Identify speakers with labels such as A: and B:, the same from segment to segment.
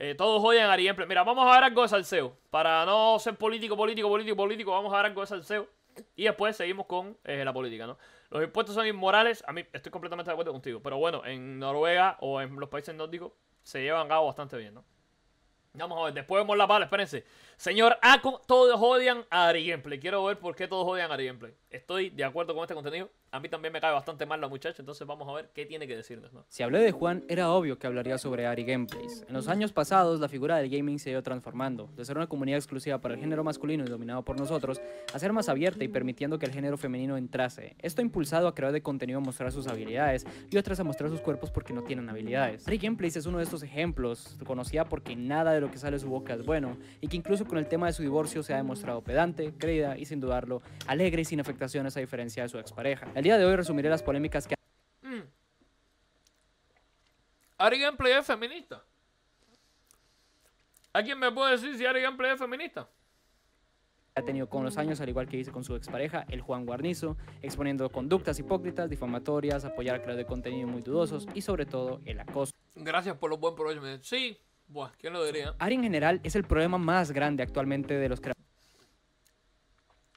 A: Eh, todos odian a Mira, vamos a ver algo de salseo. Para no ser político, político, político, político, vamos a ver algo de salseo. Y después seguimos con eh, la política, ¿no? Los impuestos son inmorales. A mí estoy completamente de acuerdo contigo. Pero bueno, en Noruega o en los países nórdicos se llevan a cabo bastante bien, ¿no? Vamos a ver, después vemos la pala, espérense. Señor a ah, todos odian a Ari Gameplay. Quiero ver por qué todos odian a Ari Gameplay. Estoy de acuerdo con este contenido. A mí también me cae bastante mal la muchacha, entonces vamos a ver qué tiene que decirnos.
B: Si hablé de Juan, era obvio que hablaría sobre Ari Gameplays. En los años pasados, la figura del gaming se ha ido transformando, de ser una comunidad exclusiva para el género masculino y dominado por nosotros, a ser más abierta y permitiendo que el género femenino entrase. Esto ha impulsado a crear de contenido a mostrar sus habilidades y otras a mostrar sus cuerpos porque no tienen habilidades. Ari Gameplays es uno de estos ejemplos, conocida porque nada de lo que sale de su boca es bueno, y que incluso con el tema de su divorcio se ha demostrado pedante, creída y sin dudarlo, alegre y sin afectaciones a diferencia de su expareja. El día de hoy resumiré las polémicas que...
A: Mm. feminista. ¿Alguien me puede decir si Ari es feminista?
B: ha tenido con los años, al igual que hice con su expareja, el Juan Guarnizo, exponiendo conductas hipócritas, difamatorias, apoyar a creadores de contenido muy dudosos y sobre todo el acoso.
A: Gracias por los buen provecho. Sí, Buah, ¿quién lo diría?
B: Ari en general es el problema más grande actualmente de los creadores.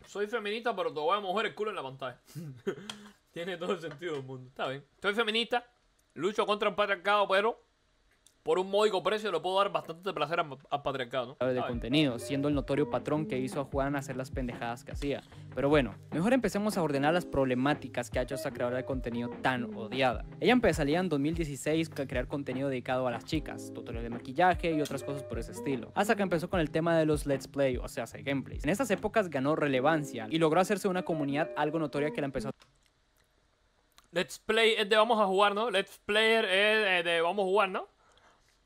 A: Soy feminista, pero te voy a el culo en la pantalla. Tiene todo el sentido del mundo. Está bien. Soy feminista, lucho contra el patriarcado, pero por un módico precio le puedo dar bastante placer a patriarcado, ¿no? De
B: contenido, siendo el notorio patrón que hizo a Juan hacer las pendejadas que hacía. Pero bueno, mejor empecemos a ordenar las problemáticas que ha hecho esta creadora de contenido tan odiada. Ella empezaría en 2016 a crear contenido dedicado a las chicas, tutoriales de maquillaje y otras cosas por ese estilo, hasta que empezó con el tema de los Let's Play, o sea, gameplays. En estas épocas ganó relevancia y logró hacerse una comunidad algo notoria que la empezó a
A: Let's Play es de vamos a jugar, ¿no? Let's Player es de vamos a jugar, ¿no?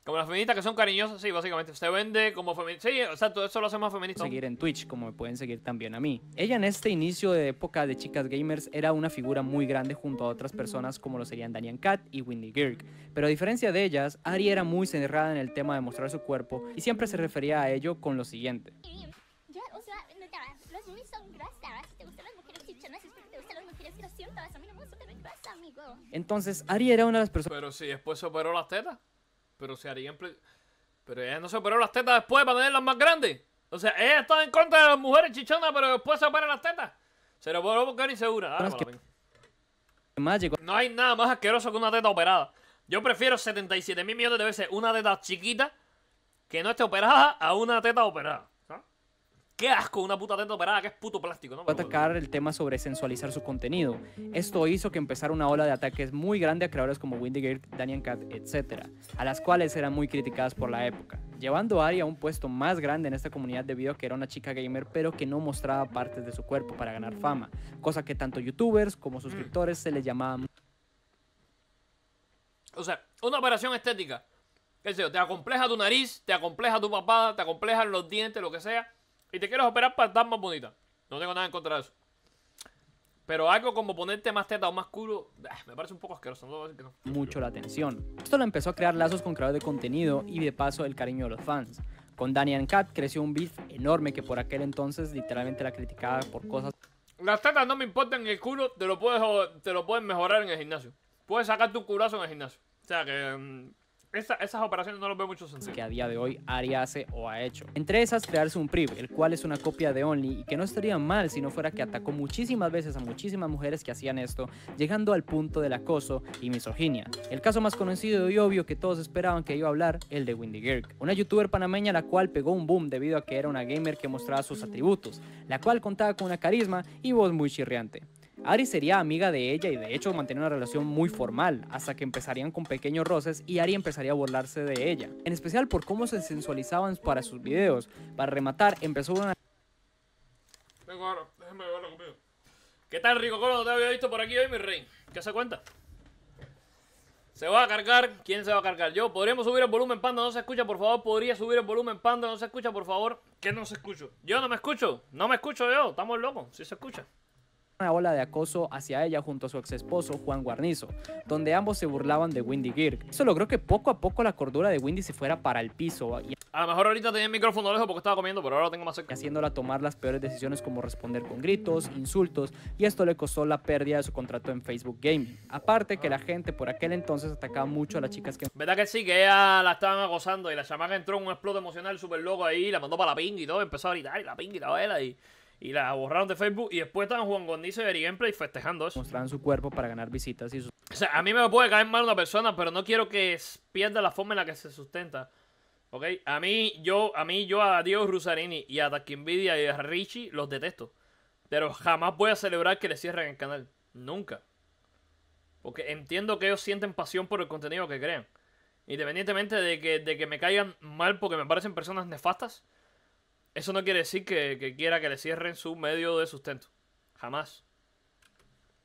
A: Como las feministas que son cariñosas, sí, básicamente. Se vende como feminista. Sí, o sea, todo eso lo hace más feminista. Seguir en
B: Twitch, como me pueden seguir también a mí. Ella en este inicio de época de chicas gamers era una figura muy grande junto a otras personas como lo serían Danian Cat y Windy Girk. Pero a diferencia de ellas, Ari era muy cerrada en el tema de mostrar su cuerpo y siempre se refería a ello con lo siguiente.
A: Entonces, Ari era una de las personas... Pero si después se operó las tetas. Pero se harían... Pero ella no se operó las tetas después para tenerlas más grandes. O sea, ella está en contra de las mujeres chichonas, pero después se operan las tetas. Se lo puedo buscar insegura. Mágico. No hay nada más asqueroso que una teta operada. Yo prefiero 77 mil millones de veces una teta chiquita que no esté operada a una teta operada qué asco una puta teta operada que es puto plástico, ¿no?
B: Voy a atacar el tema sobre sensualizar su contenido. Esto hizo que empezara una ola de ataques muy grande a creadores como Windigate, Daniel Cat, etc., a las cuales eran muy criticadas por la época, llevando a Ari a un puesto más grande en esta comunidad debido a que era una chica gamer pero que no mostraba partes de su cuerpo para ganar fama, cosa que tanto youtubers como suscriptores se les llamaban...
A: O sea, una operación estética. ¿Qué sé yo? Te acompleja tu nariz, te acompleja tu papada, te acomplejan los dientes, lo que sea y te quieres operar para estar más bonita. No tengo nada en contra de eso. Pero algo como ponerte más teta o más culo, ah, me parece un poco asqueroso. No decir que no.
B: Mucho la atención. Esto lo empezó a crear lazos con creadores de contenido y de paso el cariño de los fans. Con Daniel Cat creció un beef enorme que por aquel entonces literalmente la criticaba por cosas.
A: Las tetas no me importan, el culo te lo puedes, te lo puedes mejorar en el gimnasio. Puedes sacarte un curazo en el gimnasio. O sea que. Mm, esas operaciones no los veo mucho sentido. Que a día de hoy Ari hace o ha hecho.
B: Entre esas, crearse un PRIV, el cual es una copia de Only y que no estaría mal si no fuera que atacó muchísimas veces a muchísimas mujeres que hacían esto, llegando al punto del acoso y misoginia. El caso más conocido y obvio que todos esperaban que iba a hablar, el de Windy Girk, una youtuber panameña la cual pegó un boom debido a que era una gamer que mostraba sus atributos, la cual contaba con una carisma y voz muy chirriante. Ari sería amiga de ella y de hecho mantenía una relación muy formal, hasta que empezarían con pequeños roces y Ari empezaría a burlarse de ella, en especial por cómo se sensualizaban para sus videos. Para rematar, empezó una...
A: Vengo ahora, déjenme llevarlo conmigo. ¿Qué tal, Rico Colo? No te había visto por aquí hoy, mi rey. ¿Qué se cuenta? Se va a cargar. ¿Quién se va a cargar? Yo. ¿Podríamos subir el volumen, Panda? No se escucha, por favor. ¿Podría subir el volumen, Panda? No se escucha, por favor. ¿Qué no se escucha? Yo no me escucho. No me escucho yo. Estamos locos. Sí se escucha
B: una ola de acoso hacia ella junto a su ex esposo Juan Guarnizo, donde ambos se burlaban de Windy Gear. Eso logró que poco a poco la cordura de Windy se fuera para el piso. a
A: lo mejor ahorita tenía el micrófono lejos porque estaba comiendo, pero ahora tengo más cerca. Haciéndola tomar las peores decisiones como responder
B: con gritos, insultos, y esto le costó la pérdida de su contrato en Facebook Gaming. Aparte que la gente por aquel entonces atacaba mucho a las chicas que...
A: ¿Verdad que sí? Que ella la estaban acosando y la llamada entró en un explote emocional súper loco ahí, la mandó para la ping y todo, empezó a gritar y la ping y la vela y y la borraron de Facebook y después estaban Juan Gondizo y Gameplay festejando eso. Mostraban
B: su cuerpo para ganar visitas y O
A: sea, a mí me puede caer mal una persona, pero no quiero que pierda la forma en la que se sustenta. ¿Ok? A mí, yo, a mí, yo a Dios Rusarini y a Taquinvidia y a Richie los detesto. Pero jamás voy a celebrar que le cierren el canal. Nunca. Porque entiendo que ellos sienten pasión por el contenido que crean. Independientemente de de que me caigan mal porque me parecen personas nefastas, eso no quiere decir que, quiera que le cierren su medio de sustento. Jamás.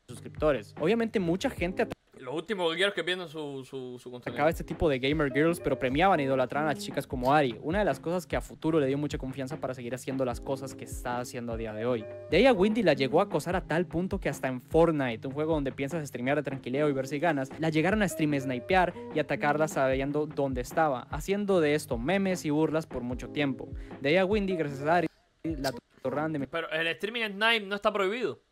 B: Suscriptores. Obviamente mucha gente...
A: Los últimos que que su, su, su contenido. Acaba este
B: tipo de gamer girls, pero premiaban e idolatraban a chicas como Ari. Una de las cosas que a futuro le dio mucha confianza para seguir haciendo las cosas que está haciendo a día de hoy. De ahí a Windy la llegó a acosar a tal punto que hasta en Fortnite, un juego donde piensas streamear de tranquileo y ver si ganas, la llegaron a stream snipear y atacarla sabiendo dónde estaba, haciendo de esto memes y burlas por mucho tiempo. De ahí a Windy, gracias a Ari, la torran de...
A: Pero el streaming snipe no está prohibido.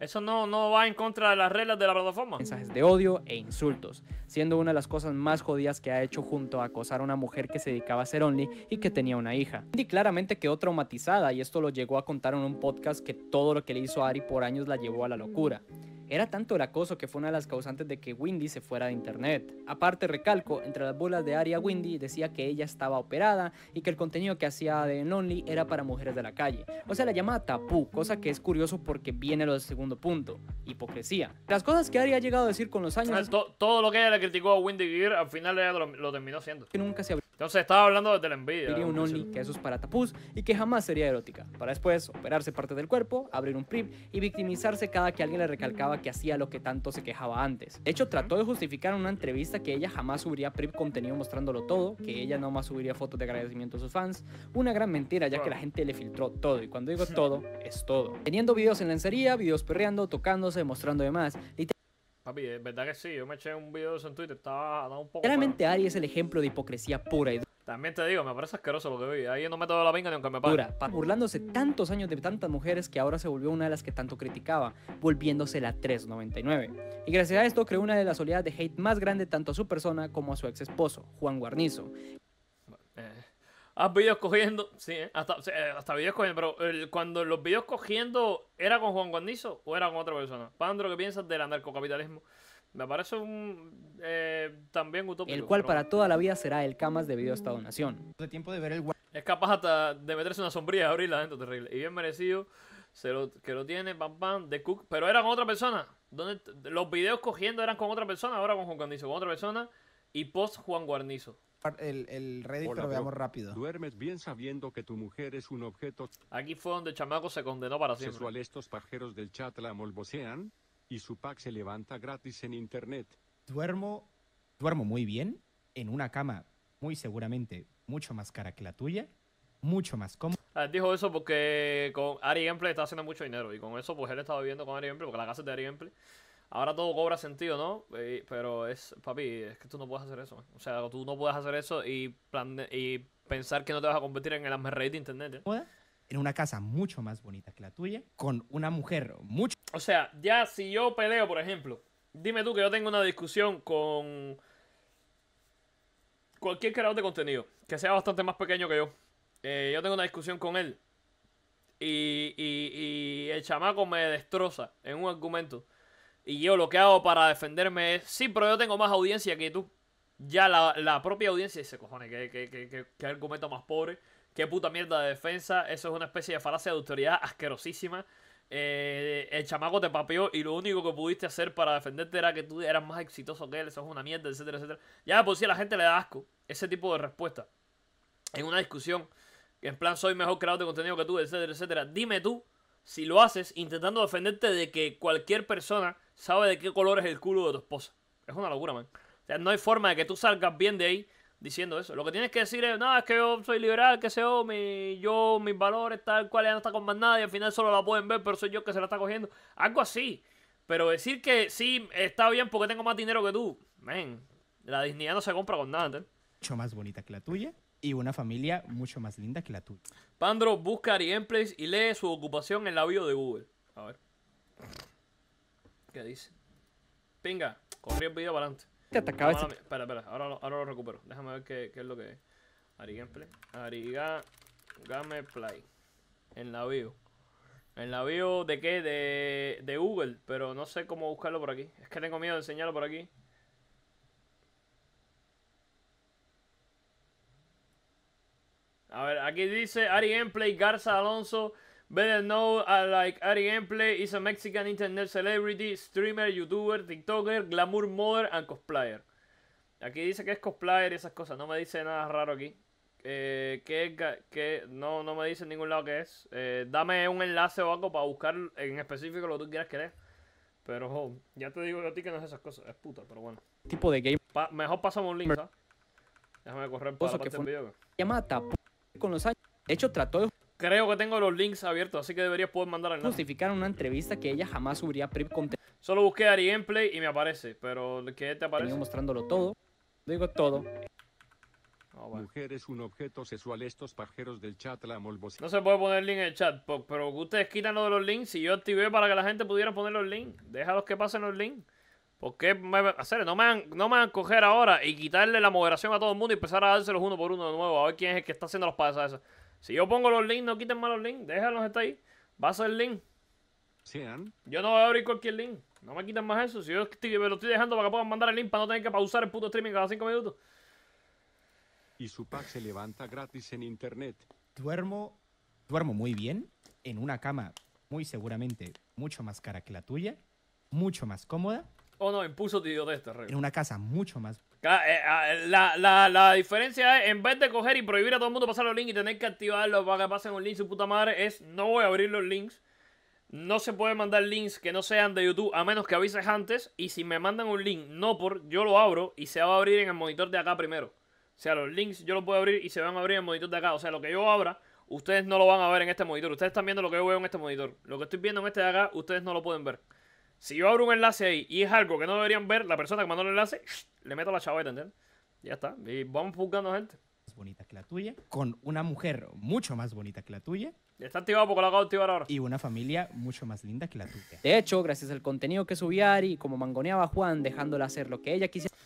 A: Eso no, no va en contra de las reglas de la plataforma. Mensajes de
B: odio e insultos, siendo una de las cosas más jodidas que ha hecho junto a acosar a una mujer que se dedicaba a ser only y que tenía una hija. Andy claramente quedó traumatizada y esto lo llegó a contar en un podcast que todo lo que le hizo a Ari por años la llevó a la locura. Era tanto el acoso que fue una de las causantes de que Windy se fuera de internet. Aparte, recalco, entre las bolas de Aria Windy decía que ella estaba operada y que el contenido que hacía de Lonely era para mujeres de la calle. O sea, la llamaba tapú, cosa que es curioso porque viene lo del segundo punto, hipocresía. Las cosas que Aria ha llegado a decir con los años...
A: Todo, lo que ella le criticó a Windy Gear, al final ella lo, terminó siendo. Que
B: nunca se entonces estaba hablando de la envidia. Diría un only que eso es para tapuz y que jamás sería erótica, para después operarse parte del cuerpo, abrir un priv y victimizarse cada que alguien le recalcaba que hacía lo que tanto se quejaba antes. De hecho, trató de justificar en una entrevista que ella jamás subiría prip contenido mostrándolo todo, que ella no más subiría fotos de agradecimiento a sus fans, una gran mentira ya que la gente le filtró todo y cuando digo todo, es todo. Teniendo videos en lencería, videos perreando, tocándose, mostrando demás,
A: Papi, es verdad que sí, yo me eché un video en Twitter, estaba, dando un poco... Claramente
B: Ari es el ejemplo de hipocresía pura y
A: También te digo, me parece asqueroso lo que vi, ahí no me todo la pinga ni aunque me pague.
B: burlándose tantos años de tantas mujeres que ahora se volvió una de las que tanto criticaba, volviéndose la 399. Y gracias a esto creó una de las oleadas de hate más grande tanto a su persona como a su ex esposo, Juan Guarnizo.
A: Eh. Haz videos cogiendo, sí, ¿eh? hasta, eh, hasta, videos cogiendo, pero cuando los videos cogiendo, ¿era con Juan Guarnizo o era con otra persona? Pandro, ¿qué piensas del anarcocapitalismo? Me parece un eh, también utópico. El cual para
B: toda la vida será el camas debido a esta donación.
A: De tiempo de ver el... Es capaz hasta de meterse una sombrilla y abrirla adentro, terrible. Y bien merecido, se que lo tiene, pam pam, de Cook. Pero era con otra persona. los videos cogiendo eran con otra persona, ahora con Juan Guarnizo, con otra persona. Y post Juan Guarnizo
C: el, el Reddit, veamos rápido. Duermes bien sabiendo que tu mujer es un objeto.
A: Aquí fue donde Chamaco se condenó para siempre. Sexual estos pajeros del chat la molbocean y su pack se levanta gratis en
C: internet. Duermo, duermo muy bien en una cama muy seguramente mucho más cara que la tuya, mucho más cómoda.
A: dijo eso porque con Ari Emple está haciendo mucho dinero y con eso pues él estaba viviendo con Ari Emple porque la casa es de Ari Ahora todo cobra sentido, ¿no? Eh, pero es, papi, es que tú no puedes hacer eso. O sea, tú no puedes hacer eso y, y pensar que no te vas a convertir en el rey de internet. ¿eh?
C: En una casa mucho más bonita que la tuya, con una mujer mucho...
A: O sea, ya si yo peleo, por ejemplo, dime tú que yo tengo una discusión con cualquier creador de contenido, que sea bastante más pequeño que yo. Eh, yo tengo una discusión con él y, y, y el chamaco me destroza en un argumento. Y yo lo que hago para defenderme es, sí, pero yo tengo más audiencia que tú. Ya la, propia audiencia dice, cojones, que, que, que, que argumento más pobre. Qué puta mierda de defensa. Eso es una especie de falacia de autoridad asquerosísima. Eh, el chamaco te papeó y lo único que pudiste hacer para defenderte era que tú eras más exitoso que él. Eso es una mierda, etcétera, etcétera. Ya por si a la gente le da asco ese tipo de respuesta. En una discusión, en plan, soy mejor creador de contenido que tú, etcétera, etcétera. Dime tú si lo haces intentando defenderte de que cualquier persona sabe de qué color es el culo de tu esposa. Es una locura, man. O sea, no hay forma de que tú salgas bien de ahí diciendo eso. Lo que tienes que decir es, no, es que yo soy liberal, que soy yo, yo, mis valores, tal cual, ya no está con más nadie, al final solo la pueden ver, pero soy yo que se la está cogiendo. Algo así. Pero decir que sí, está bien porque tengo más dinero que tú, Man, la dignidad no se compra con nada. ¿entendés?
C: Mucho más bonita que la tuya y una familia mucho más linda que la tuya.
A: Pandro busca Ari Emplace y lee su ocupación en la bio de Google. A ver. ¿Qué dice? Pinga, corrí el video para adelante. Te atacaba Espera, espera, ahora lo, ahora lo recupero. Déjame ver qué, qué es lo que es. Ari Gameplay. En la bio. En la bio de qué? De, de Google, pero no sé cómo buscarlo por aquí. Es que tengo miedo de enseñarlo por aquí. A ver, aquí dice Ari Gameplay, Garza Alonso, Better know I like Ari Gameplay is a Mexican internet celebrity, streamer, youtuber, tiktoker, glamour Mother and cosplayer. Aquí dice que es cosplayer y esas cosas, no me dice nada raro aquí. Eh, que, que no, no me dice en ningún lado que es. Eh, dame un enlace o algo para buscar en específico lo que tú quieras Querer, Pero ya te digo yo a ti que no es esas cosas, es puta, pero bueno. Tipo de game. mejor pasamos un link, ¿sabes? Déjame correr para la parte que fue del video.
B: con los años. De hecho, trató de
A: Creo que tengo los links abiertos, así que deberías poder mandar al Justificar una entrevista que ella jamás subiría pre Solo busqué Ari Gameplay y me aparece, pero que te aparece? mostrándolo todo. Digo todo. Ah, es un objeto sexual, estos pajeros del chat la No se puede poner link en el chat, pero ustedes quitan lo de los links. Si yo activé para que la gente pudiera poner los links, déjalos que pasen los links. ¿Por qué me, hacer? No, me van, no me van a coger ahora y quitarle la moderación a todo el mundo y empezar a dárselos uno por uno de nuevo? A ver quién es el que está haciendo los esas. Si yo pongo los links, no quiten más los links. Déjalos hasta ahí. Va a ser link. Sí, ¿eh? Yo no voy a abrir cualquier link. No me quiten más eso. Si yo me lo estoy dejando para que puedan mandar el link para no tener que pausar el puto streaming cada cinco minutos.
C: Y su pack se levanta gratis en internet. Duermo, duermo muy bien. En una cama, muy seguramente, mucho más cara que la tuya. Mucho más cómoda.
A: Oh no, impuso esta rey. En una
C: casa mucho más
A: Ah, eh, ah, la, la, la, diferencia es, en vez de coger y prohibir a todo el mundo pasar los links y tener que activarlos para que pasen un link su puta madre, es no voy a abrir los links. No se puede mandar links que no sean de YouTube a menos que avises antes. Y si me mandan un link, no por, yo lo abro y se va a abrir en el monitor de acá primero. O sea, los links yo los puedo abrir y se van a abrir en el monitor de acá. O sea, lo que yo abra, ustedes no lo van a ver en este monitor. Ustedes están viendo lo que yo veo en este monitor. Lo que estoy viendo en este de acá, ustedes no lo pueden ver. Si yo abro un enlace ahí y es algo que no deberían ver, la persona que mandó el enlace, le meto la chaveta, ¿entiendes? Ya está. Y vamos buscando gente. Más bonita que la tuya,
C: con una mujer mucho más bonita que la tuya.
A: Está activado porque la acabo de activar ahora. Y una
C: familia mucho más linda que la tuya.
B: De hecho, gracias al contenido que subía Ari, como mangoneaba a Juan, dejándola hacer lo que ella quisiera.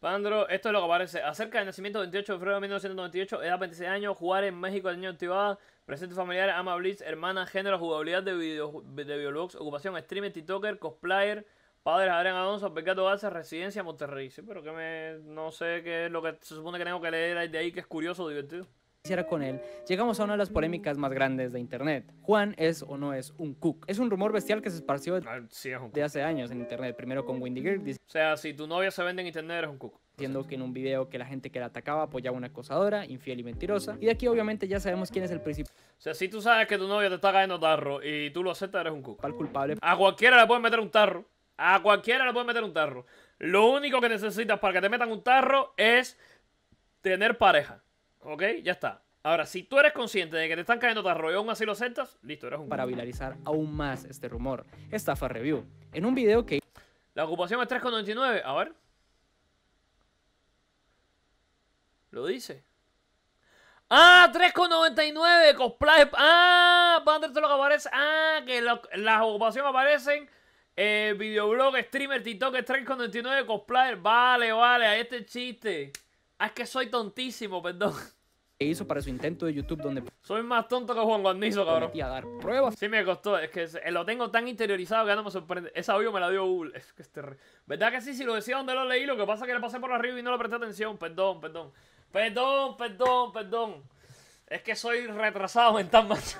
A: Pandro, esto es lo que aparece. Acerca del nacimiento 28 de febrero de 1998, edad 26 años, jugar en México, el niño activado... Presente familiar, ama Blitz, hermana, género, jugabilidad de, video, ocupación, streamer, TikToker, cosplayer, padres, Adrián Alonso, Pecato Garza, residencia, Monterrey. Sí, pero que me, no sé qué es lo que se supone que tengo que leer de ahí, que es curioso, divertido
B: con él, llegamos a una de las polémicas más grandes de Internet. ¿Juan es o no es un cook? Es un rumor bestial que se esparció ah, de, hace años en Internet, primero con Wendy Girl, O sea, si tu novia se vende en Internet, eres un cook. Entiendo que en un video que la gente que la atacaba apoyaba a una acosadora, infiel y mentirosa. Y de aquí obviamente ya sabemos quién es el principal. O
A: sea, si tú sabes que tu novio te está cayendo tarro y tú lo aceptas, eres un cuco. Al culpable. A cualquiera le pueden meter un tarro. A cualquiera le pueden meter un tarro. Lo único que necesitas para que te metan un tarro es tener pareja. ¿Ok? Ya está. Ahora, si tú eres consciente de que te están cayendo tarro y aún así lo aceptas, listo, eres un... Para viralizar aún más este rumor. Estafa Review. En un video que... La ocupación es 3,99. A ver. Lo dice. Ah, 3,99 cosplay. Ah, lo que aparece. Ah, que las ocupaciones aparecen. Eh, videoblog, streamer, TikTok, 3,99 cosplayer. Vale, vale, A este chiste. Ah, es que soy tontísimo, perdón.
B: hizo para su intento de YouTube donde...
A: Soy más tonto que Juan Guarnizo, cabrón. dar Sí me costó, es que eh, lo tengo tan interiorizado que no me sorprende. Esa audio me la dio Google. Es que este... ¿Verdad que sí? Si lo decía donde lo leí, lo que pasa es que le pasé por arriba y no le presté atención. Perdón, perdón. Perdón, perdón, perdón. Es que soy retrasado mental, macho.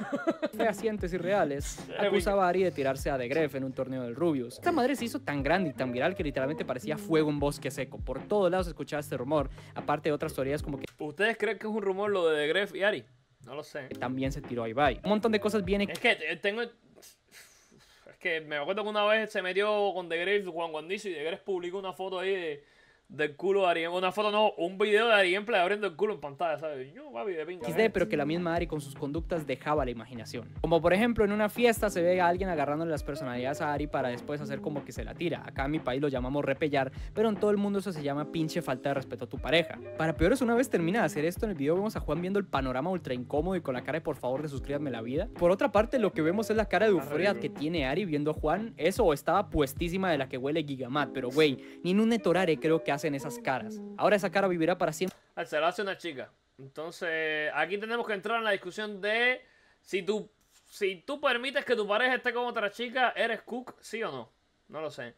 B: Fehacientes irreales. Acusaba a Ari de tirarse a The Gref en un torneo del Rubius. Esta madre se hizo tan grande y tan viral que literalmente parecía fuego en bosque seco. Por todos lados escuchaba este rumor, aparte de otras teorías como que... ¿Ustedes creen que es un rumor
A: lo de The y Ari? No lo sé.
B: También se tiró a Ibai. Un montón de cosas vienen... Es que
A: eh, tengo... Es que me acuerdo que una vez se metió con The Gref Juan Guandizo y The publicó una foto ahí de del culo de en Una foto, no, un video de Ariel abriendo el culo en pantalla, ¿sabes? Yo, de XD, pero que
B: la misma Ari con sus conductas dejaba la imaginación. Como por ejemplo, en una fiesta se ve a alguien agarrándole las personalidades a Ari para después hacer como que se la tira. Acá en mi país lo llamamos repellar, pero en todo el mundo eso se llama pinche falta de respeto a tu pareja. Para peores, una vez termina de hacer esto en el video, vemos a Juan viendo el panorama ultra incómodo y con la cara de por favor de suscríbame la vida. Por otra parte, lo que vemos es la cara de euforia que tiene Ari viendo a Juan. Eso estaba puestísima de la que huele Gigamat, pero güey, ni en un Netorare creo que hace en esas caras. Ahora esa cara vivirá para siempre.
A: Se la hace una chica. Entonces, aquí tenemos que entrar en la discusión de si tú, si tú permites que tu pareja esté con otra chica, ¿eres cook? ¿Sí o no? No lo sé.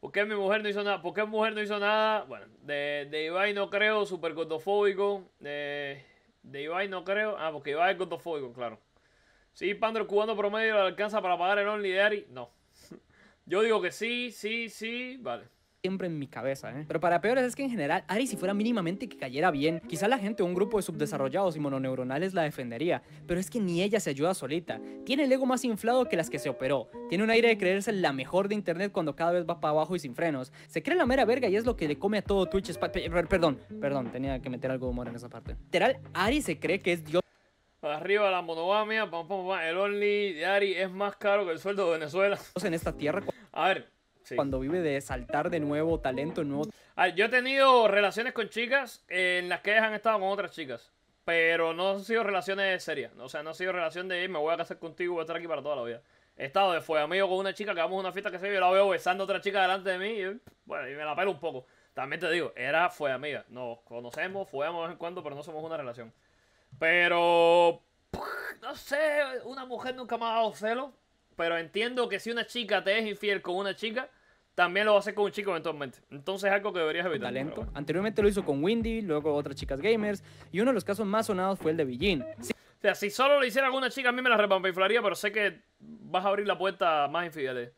A: ¿Por qué mi mujer no hizo nada? ¿Por qué mi mujer no hizo nada? Bueno, de, de Ibai no creo, súper gordofóbico. De, de Ibai no creo. Ah, porque Ibai es gordofóbico, claro. Sí, Pandro, el cubano promedio le alcanza para pagar el Only Daddy. No. Yo digo que sí, sí, sí. Vale
B: siempre en mi cabeza, ¿eh? Pero para peores es que en general, Ari si fuera mínimamente que cayera bien, quizá la gente o un grupo de subdesarrollados y mononeuronales la defendería, pero es que ni ella se ayuda solita. Tiene el ego más inflado que las que se operó. Tiene un aire de creerse la mejor de internet cuando cada vez va para abajo y sin frenos. Se cree la mera verga y es lo que le come a todo Twitch. Perdón, perdón, tenía que meter algo de humor en esa parte. Literal, Ari
A: se cree que es Dios Arriba la monogamia, pam, el only de Ari es más caro que el sueldo de Venezuela. En esta tierra. A ver, cuando vive de saltar de nuevo talento nuevo. Ah, yo he tenido relaciones con chicas en las que ellas han estado con otras chicas, pero no han sido relaciones serias. O sea, no ha sido relación de me voy a casar contigo, voy a estar aquí para toda la vida. He estado de fue amigo con una chica que vamos a una fiesta que se yo la veo besando otra chica delante de mí y, bueno, y me la pelo un poco. También te digo, era fue amiga. Nos conocemos, fuimos de vez en cuando, pero no somos una relación. Pero no sé, una mujer nunca me ha dado celo, pero entiendo que si una chica te es infiel con una chica, también lo va a hacer con un chico eventualmente. Entonces es algo que deberías evitar. Talento. Anteriormente lo hizo con Windy, luego otras chicas gamers, y uno de los casos más sonados fue el de Billin. O sea, si solo lo hiciera alguna chica, a mí me la repampiflaría, pero sé que vas a abrir la puerta a más infideles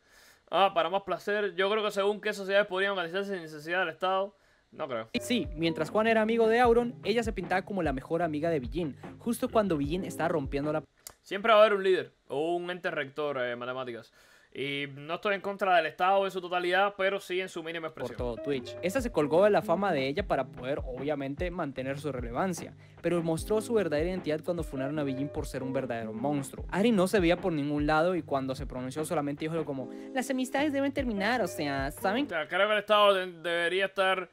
A: Ah, para más placer, yo creo que según qué sociedades podrían organizarse sin necesidad del Estado, no creo. Sí,
B: mientras Juan era amigo de Auron, ella se pintaba como la mejor amiga de Billin, justo cuando Billin está rompiendo la...
A: Siempre va a haber un líder o un ente rector en eh, matemáticas. Y no estoy en contra del Estado en su totalidad, pero sí en su mínima expresión. Por todo Twitch.
B: Esta se colgó de la fama de ella para poder, obviamente, mantener su relevancia, pero mostró su verdadera identidad cuando funaron a Beijing por ser un verdadero monstruo. Ari no se veía por ningún lado y cuando se pronunció solamente dijo como: Las amistades deben terminar, o sea, ¿saben?
A: creo que el Estado debería estar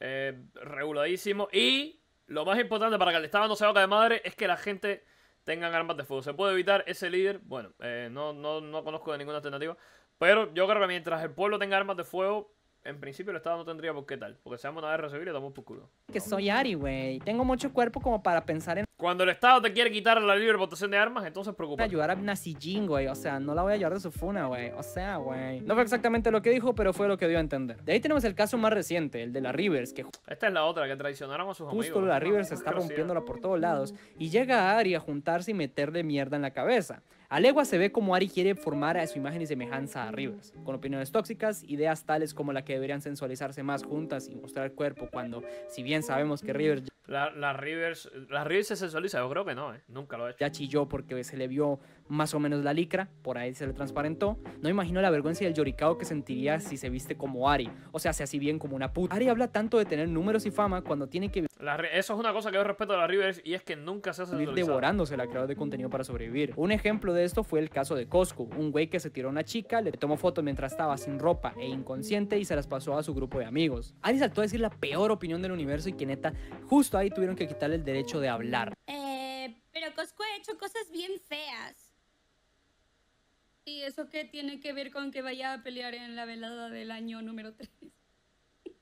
A: eh, reguladísimo y lo más importante para que el Estado no se haga de madre es que la gente tengan armas de fuego. ¿Se puede evitar ese líder? Bueno, eh, no, no, no conozco de ninguna alternativa. Pero yo creo que mientras el pueblo tenga armas de fuego, en principio el Estado no tendría por qué tal. Porque seamos una vez recibir y estamos por culo.
B: Que soy Ari, güey. Tengo mucho cuerpo como para pensar en
A: cuando el Estado te quiere quitar la libre votación de armas, entonces preocupa. Ayudar
B: a Nasijin, güey. O sea, no la voy a ayudar de su funa, güey. O sea, güey. No fue exactamente lo que dijo, pero fue lo que dio a entender. De ahí tenemos el caso más reciente, el de la Rivers, que.
A: Esta es la otra, que traicionaron a sus amigos. Justo la
B: Rivers está rompiéndola por todos lados. Y llega a Ari a juntarse y meterle mierda en la cabeza. Alegua se ve como Ari quiere formar a su imagen y semejanza a Rivers, con opiniones tóxicas, ideas tales como la que deberían sensualizarse más juntas y mostrar el cuerpo cuando, si bien sabemos que Rivers...
A: La, Rivers, la Rivers
B: se sensualiza, yo creo que no, ¿eh? nunca lo ha hecho. Ya chilló porque se le vio más o menos la licra, por ahí se le transparentó. No imagino la vergüenza y el lloricado que sentiría si se viste como Ari, o sea, se así bien como una puta. Ari habla tanto de tener números y fama cuando tiene que...
A: eso es una cosa que yo respeto a la Rivers y es que nunca se hace devorándose
B: la creadora de contenido para sobrevivir. Un ejemplo de esto fue el caso de Cosco, un güey que se tiró a una chica, le tomó fotos mientras estaba sin ropa e inconsciente y se las pasó a su grupo de amigos. Ari saltó a decir la peor opinión del universo y que neta, justo ahí tuvieron que quitarle el derecho de hablar. Eh, pero Cosco ha hecho cosas bien feas. ¿Y eso que tiene que ver con que vaya a pelear en la velada del año número 3? a
A: ver,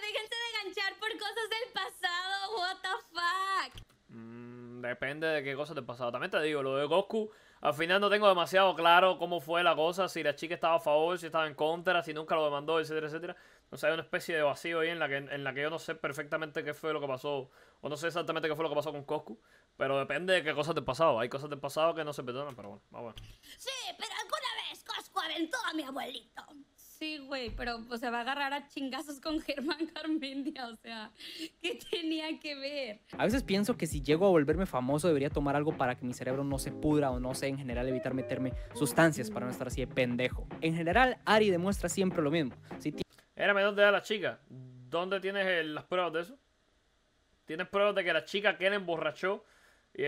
A: déjense de enganchar por cosas del pasado, what the fuck. Mm, depende de qué cosas del pasado. También te digo, lo de Goku, al final no tengo demasiado claro cómo fue la cosa, si la chica estaba a favor, si estaba en contra, si nunca lo demandó, etcétera, etcétera. O sea, hay una especie de vacío ahí en la que, en la que yo no sé perfectamente qué fue lo que pasó, o no sé exactamente qué fue lo que pasó con Coscu. Pero depende de qué cosas te pasado. Hay cosas del pasado que no se perdonan, pero bueno, bueno. Sí, pero alguna vez Cosco aventó a mi abuelito. Sí, güey, pero pues se va a agarrar a chingazos con Germán Carmendia, o sea, ¿qué tenía que ver?
B: A veces pienso que si llego a volverme famoso debería tomar algo para que mi cerebro no se pudra o no sé, en general evitar meterme sustancias para no estar así de pendejo. En general, Ari demuestra siempre lo mismo. Si
A: Era menor de la chica. ¿Dónde tienes las pruebas de eso? ¿Tienes pruebas de que la chica que le emborrachó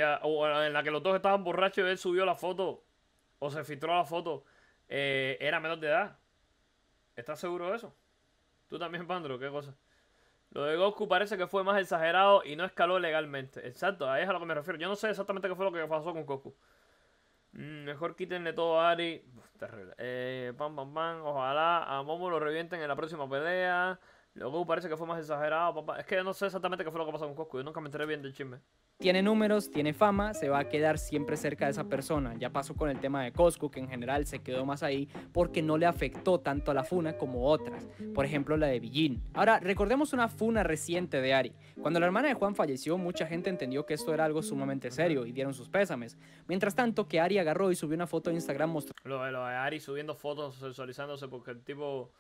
A: Ah, o en la que los dos estaban borrachos y él subió la foto o se filtró la foto, eh, era menor de edad. ¿Estás seguro de eso? Tú también, Pandro, qué cosa. Lo de Goku parece que fue más exagerado y no escaló legalmente. Exacto, ahí es a lo que me refiero. Yo no sé exactamente qué fue lo que pasó con Goku. Mm, mejor quítenle todo a Ari. terrible. Eh, pam, pam, pam. Ojalá a Momo lo revienten en la próxima pelea. Luego parece que fue más exagerado, papá. Es que no sé exactamente qué fue lo que pasó con Cosco, Yo nunca me enteré bien del chisme.
B: Tiene números, tiene fama, se va a quedar siempre cerca de esa persona. Ya pasó con el tema de Cosco, que en general se quedó más ahí porque no le afectó tanto a la funa como otras. Por ejemplo, la de Billín. Ahora, recordemos una funa reciente de Ari. Cuando la hermana de Juan falleció, mucha gente entendió que esto era algo sumamente serio y dieron sus pésames. Mientras tanto, que Ari agarró y subió una foto en Instagram mostrando...
A: Lo, lo de Ari subiendo fotos sexualizándose porque el tipo...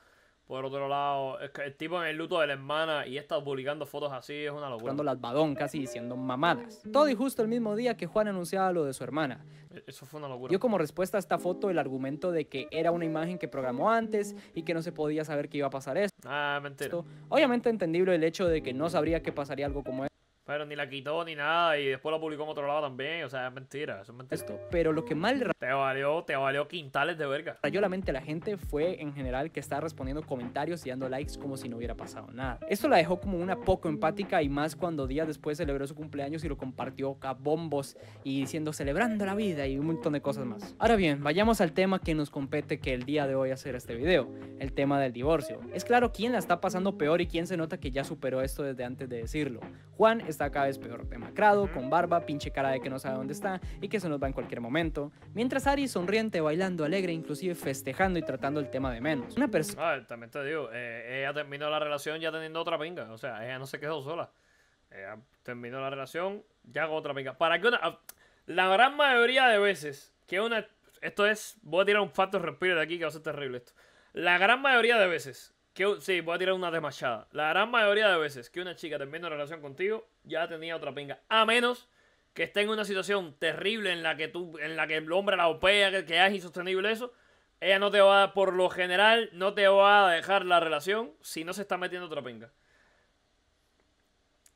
A: Por otro lado, el tipo en el luto de la hermana y está publicando fotos así es una locura. Cuando las badón casi diciendo
B: mamadas. Todo y justo el mismo día que Juan anunciaba lo de su hermana.
A: E-, eso fue una locura. Dio
B: como respuesta a esta foto el argumento de que era una imagen que programó antes y que no se podía saber que iba a pasar esto. Ah, mentira. obviamente entendible el hecho de que no sabría que pasaría algo como esto.
A: Pero ni la quitó ni nada y después la publicó en otro lado también. O sea, es mentira, eso es mentira.
B: pero lo que mal... Te valió, te valió
A: quintales de verga.
B: Rayó la mente a la gente fue en general que estaba respondiendo comentarios y dando likes como si no hubiera pasado nada. Esto la dejó como una poco empática y más cuando días después celebró su cumpleaños y lo compartió a bombos y diciendo celebrando la vida y un montón de cosas más. Ahora bien, vayamos al tema que nos compete que el día de hoy hacer este video, el tema del divorcio. Es claro quién la está pasando peor y quién se nota que ya superó esto desde antes de decirlo. Juan es está cada vez peor, demacrado, con barba, pinche cara de que no sabe dónde está y que se nos va en cualquier momento. Mientras Ari sonriente, bailando, alegre, inclusive festejando y tratando el tema de menos. Una persona...
A: Ah, también te digo, eh, ella terminó la relación ya teniendo otra pinga, o sea, ella no se quedó sola. Ella terminó la relación ya hago otra pinga. Para que una... Ah, la gran mayoría de veces que una... Esto es... Voy a tirar un facto respiro de aquí que va a ser terrible esto. La gran mayoría de veces sí, voy a tirar una desmachada. La gran mayoría de veces que una chica termina una relación contigo, ya tenía otra pinga. A menos que esté en una situación terrible en la que tú, en la que el hombre la opea, que, que es insostenible eso. Ella no te va a, por lo general, no te va a dejar la relación si no se está metiendo otra pinga.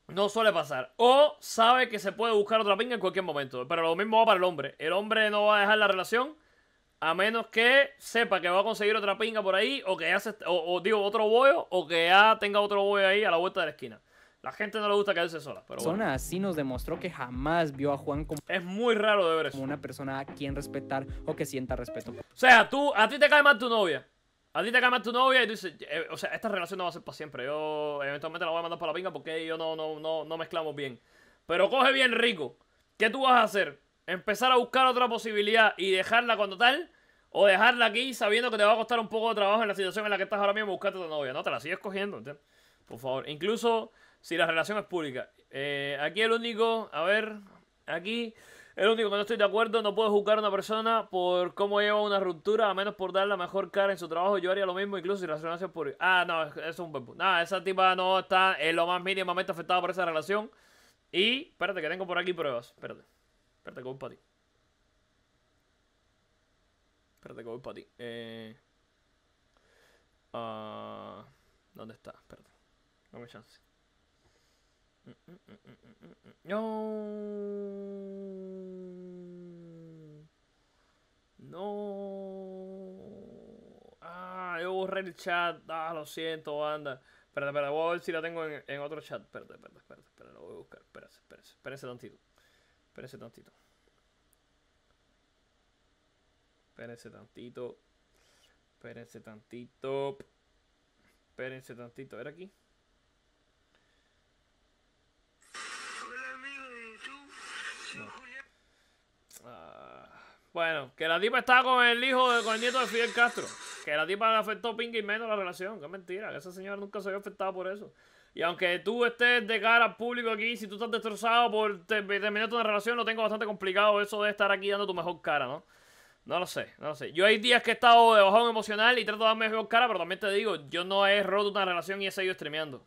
A: No suele pasar. O sabe que se puede buscar otra pinga en cualquier momento. Pero lo mismo va para el hombre. El hombre no va a dejar la relación a menos que sepa que va a conseguir otra pinga por ahí, o que ya o, digo otro bollo, o que ya tenga otro bollo ahí a la vuelta de la esquina. La gente no le gusta quedarse sola, pero
B: así nos demostró que jamás vio a Juan como... Es muy raro de ver una persona a quien respetar o que sienta
C: respeto. O
A: sea, tú, a ti te cae más tu novia. A ti te cae mal tu novia y tú dices, eh, o sea, esta relación no va a ser para siempre. Yo eventualmente la voy a mandar para la pinga porque yo no, no, no, no mezclamos bien. Pero coge bien rico. ¿Qué tú vas a hacer? empezar a buscar otra posibilidad y dejarla cuando tal, o dejarla aquí sabiendo que te va a costar un poco de trabajo en la situación en la que estás ahora mismo buscando a tu novia. No, te la sigues cogiendo, ¿entiendes? Por favor. Incluso si la relación es pública. Eh, aquí el único, a ver, aquí el único que no estoy de acuerdo, no puedo juzgar a una persona por cómo lleva una ruptura, a menos por dar la mejor cara en su trabajo. Yo haría lo mismo, incluso si la relación es pública. Ah, no, eso es un buen punto. Nada, esa tipa no está en lo más mínimamente afectada por esa relación. Y, espérate, que tengo por aquí pruebas. Espérate. Espérate que voy para ti. Espérate que voy para ti. Eh... Uh... ¿Dónde está? Espérate. Dame chance. Mm, mm, mm, no. No. Ah, yo borré el chat. Ah, lo siento, banda. Espérate, espérate, voy a ver si la tengo en, otro chat. Espérate, espérate, espérate, espérate, lo voy a buscar. Espérate, espérate, espérate tantito. Espérense tantito. Espérense tantito. Espérense tantito. Espérense tantito. ver aquí. Ah, bueno, que la tipa estaba con el hijo, de, con el nieto de Fidel Castro. Que la tipa le afectó Pinky y menos la relación. Que mentira, que esa señora nunca se había afectado por eso. Y aunque tú estés de cara al público aquí, si tú estás destrozado por terminar una relación, lo tengo bastante complicado eso de estar aquí dando tu mejor cara, ¿no? No lo sé, no lo sé. Yo hay días que he estado de bajón emocional y trato de darme mejor cara, pero también te digo, yo no he roto una relación y he seguido streameando.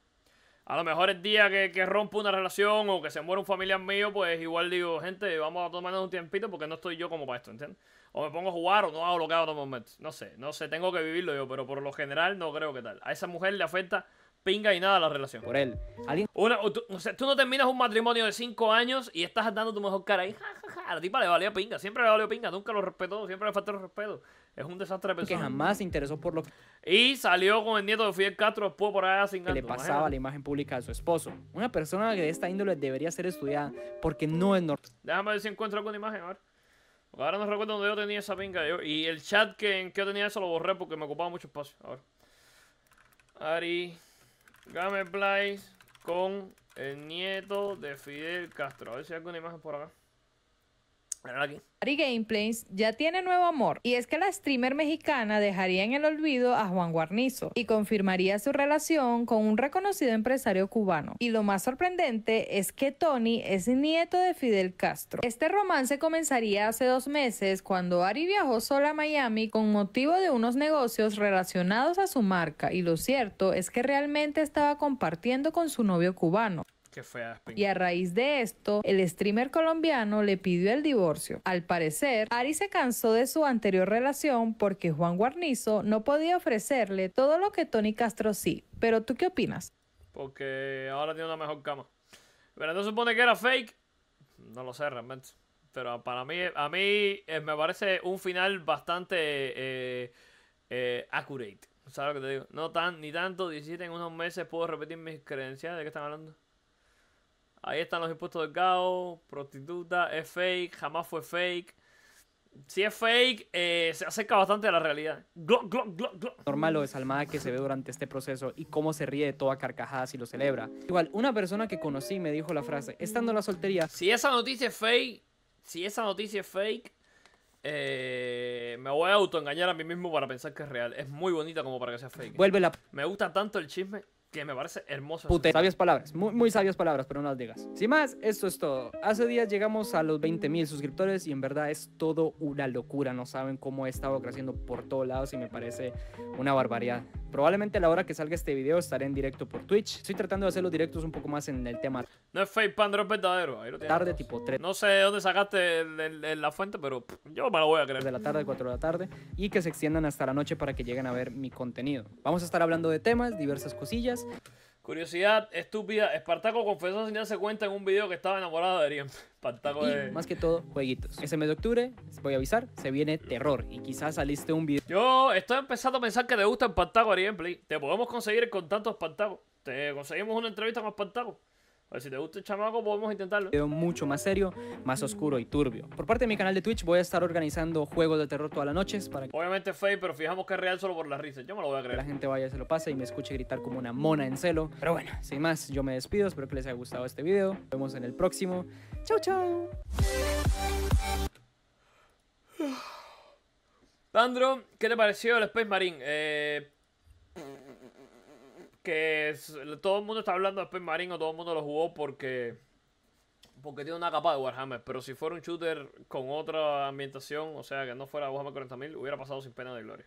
A: A lo mejor el día que, rompo una relación o que se muere un familiar mío, pues igual digo, gente, vamos a tomarnos un tiempito porque no estoy yo como para esto, ¿entiendes? O me pongo a jugar o no hago lo que hago en momentos momento. No sé, no sé, tengo que vivirlo yo, pero por lo general no creo que tal. A esa mujer le afecta pinga y nada la relación. Por él. tú, no terminas un matrimonio de 5 años y estás dando tu mejor cara ahí. Ja, ja, A la tipa le valía pinga, siempre le valió pinga, nunca lo respetó, siempre le faltó el respeto. Es un desastre de persona. Que jamás se interesó por lo que... Y salió con el nieto de Fidel Castro después por sin le pasaba la imagen pública de su esposo.
B: Una persona que de esta índole debería ser estudiada porque no es norte
A: Déjame ver si encuentro alguna imagen, ahora no recuerdo dónde yo tenía esa pinga. y el chat que, que yo tenía eso lo borré porque me ocupaba mucho espacio. A ver. Ari... Gameplays con el nieto de Fidel Castro. A ver si hay alguna imagen por acá.
B: Ari Gameplays ya tiene nuevo amor y es que la streamer mexicana dejaría en el olvido a Juan Guarnizo y confirmaría su relación con un reconocido empresario cubano. Y lo más sorprendente es que Tony es nieto de Fidel Castro. Este romance comenzaría hace dos meses cuando Ari viajó sola a Miami con motivo de unos negocios relacionados a su marca y lo cierto es que realmente estaba compartiendo con su novio cubano. Y a raíz de esto, el streamer colombiano le pidió el divorcio. Al parecer, Ari se cansó de su anterior relación porque Juan Guarnizo no podía ofrecerle todo lo que Tony Castro sí. Pero tú qué opinas?
A: Porque ahora tiene una mejor cama. Pero no supone que era fake. No lo sé realmente. Pero para mí, a mí eh, me parece un final bastante eh, eh, accurate. ¿Sabes lo que te digo? No tan, ni tanto, 17 en unos meses puedo repetir mis credenciales. ¿De qué están hablando? Ahí están los impuestos del caos, prostituta, es fake, jamás fue fake. Si es fake, eh, se acerca bastante a la realidad.
B: Glock, glock, glock, Normal lo desalmada que se ve durante este proceso y cómo se ríe de toda carcajada si lo celebra. Igual, una persona que conocí me dijo la frase, estando en la soltería...
A: Si esa noticia es fake, si esa noticia es fake, eh, me voy a autoengañar a mí mismo para pensar que es real. Es muy bonita como para que sea fake. Vuelve Me gusta tanto el chisme que me parece hermoso. Pute, sabias
B: palabras, muy, muy, sabias palabras, pero no las digas. Sin más, esto es todo. Hace días llegamos a los 20.000 suscriptores y en verdad es todo una locura. No saben cómo he estado creciendo por todos lados y me parece una barbaridad. Probablemente a la hora que salga este video estaré en directo por Twitch. Estoy tratando de hacer los directos un poco más en el tema.
A: No es fake pandro, verdadero. tarde tipo 3. No sé dónde sacaste la fuente, pero yo me la voy a creer. De la tarde, 4 de la
B: tarde. Y que se extiendan hasta la noche para que lleguen a ver mi contenido. Vamos a estar hablando de temas, diversas
A: cosillas Curiosidad estúpida. Espartaco confesó sin darse cuenta en un video que estaba enamorado de Ariel. Espartaco de... Más que
B: todo, jueguitos. Ese mes de octubre, voy a avisar, se viene terror. Y
A: quizás saliste un video. Yo estoy empezando a pensar que te gusta Espartaco Ariel Play. Te podemos conseguir con contacto Espartaco. Te conseguimos una entrevista con Espartaco. A ver, si te gusta el chamaco, podemos intentarlo. Veo
B: mucho más serio, más oscuro y turbio. Por parte de mi canal de Twitch, voy a estar organizando juegos de terror todas las noches para que... Obviamente es fake, pero fijamos que es real solo por las risas. Yo me lo voy a creer. la gente vaya, se lo pase y me escuche gritar como una mona en celo. Pero bueno, sin más, yo me despido. Espero que les haya gustado este video. Nos vemos en el próximo. Chau, chau.
A: Sandro, ¿qué te pareció el Space Marine? Eh que todo el mundo está hablando de Space Marino todo el mundo lo jugó porque porque tiene una capa de Warhammer, pero si fuera un shooter con otra ambientación, o sea, que no fuera Warhammer 40.000, hubiera pasado sin pena de gloria.